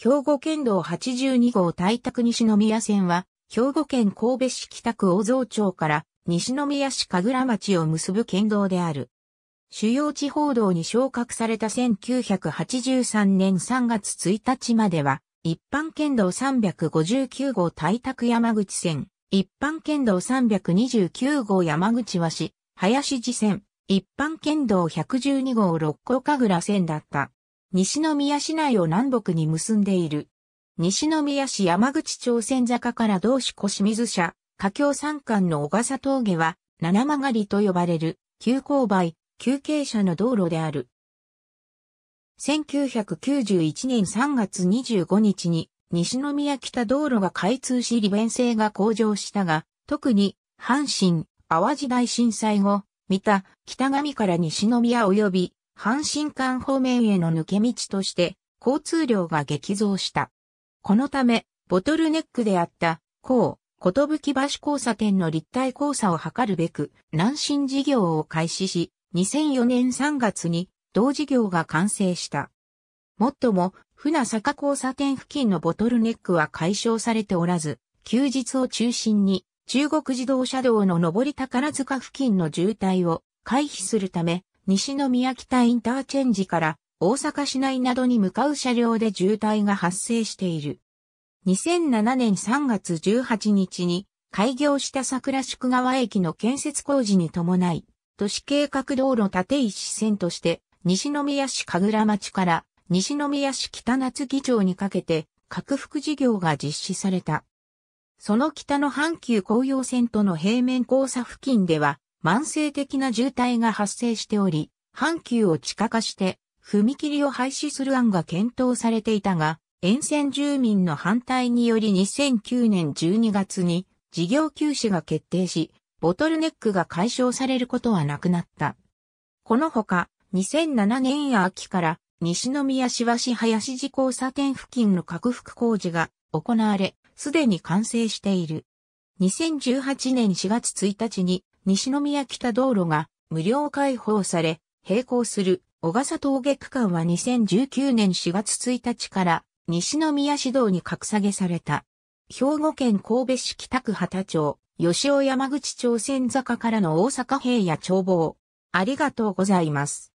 兵庫県道82号大区西宮線は、兵庫県神戸市北区大蔵町から西宮市神楽町を結ぶ県道である。主要地方道に昇格された1983年3月1日までは、一般県道359号大区山口線、一般県道329号山口和市、林寺線、一般県道112号六甲神楽線だった。西宮市内を南北に結んでいる。西宮市山口朝鮮坂から同市小清水社、河僑山間の小笠峠は、七曲りと呼ばれる、急勾配、休憩斜の道路である。1991年3月25日に、西宮北道路が開通し利便性が向上したが、特に、阪神、淡路大震災後、三田、北上から西宮及び阪神間方面への抜け道として交通量が激増した。このため、ボトルネックであった、高、ことぶき橋交差点の立体交差を図るべく、南進事業を開始し、2004年3月に同事業が完成した。もっとも、船坂交差点付近のボトルネックは解消されておらず、休日を中心に中国自動車道の上り宝塚付近の渋滞を回避するため、西宮北インターチェンジから大阪市内などに向かう車両で渋滞が発生している。2007年3月18日に開業した桜宿川駅の建設工事に伴い、都市計画道路縦一線として西宮市神楽町から西宮市北夏議町にかけて拡幅事業が実施された。その北の阪急紅葉線との平面交差付近では、慢性的な渋滞が発生しており、阪急を地下化して踏切を廃止する案が検討されていたが、沿線住民の反対により2009年12月に事業休止が決定し、ボトルネックが解消されることはなくなった。このほか、2007年秋から西宮市和市林寺交差点付近の拡幅工事が行われ、すでに完成している。2018年4月1日に西宮北道路が無料開放され、並行する小笠峠区間は2019年4月1日から西宮市道に格下げされた。兵庫県神戸市北区畑町、吉尾山口町線坂からの大阪平野眺望。ありがとうございます。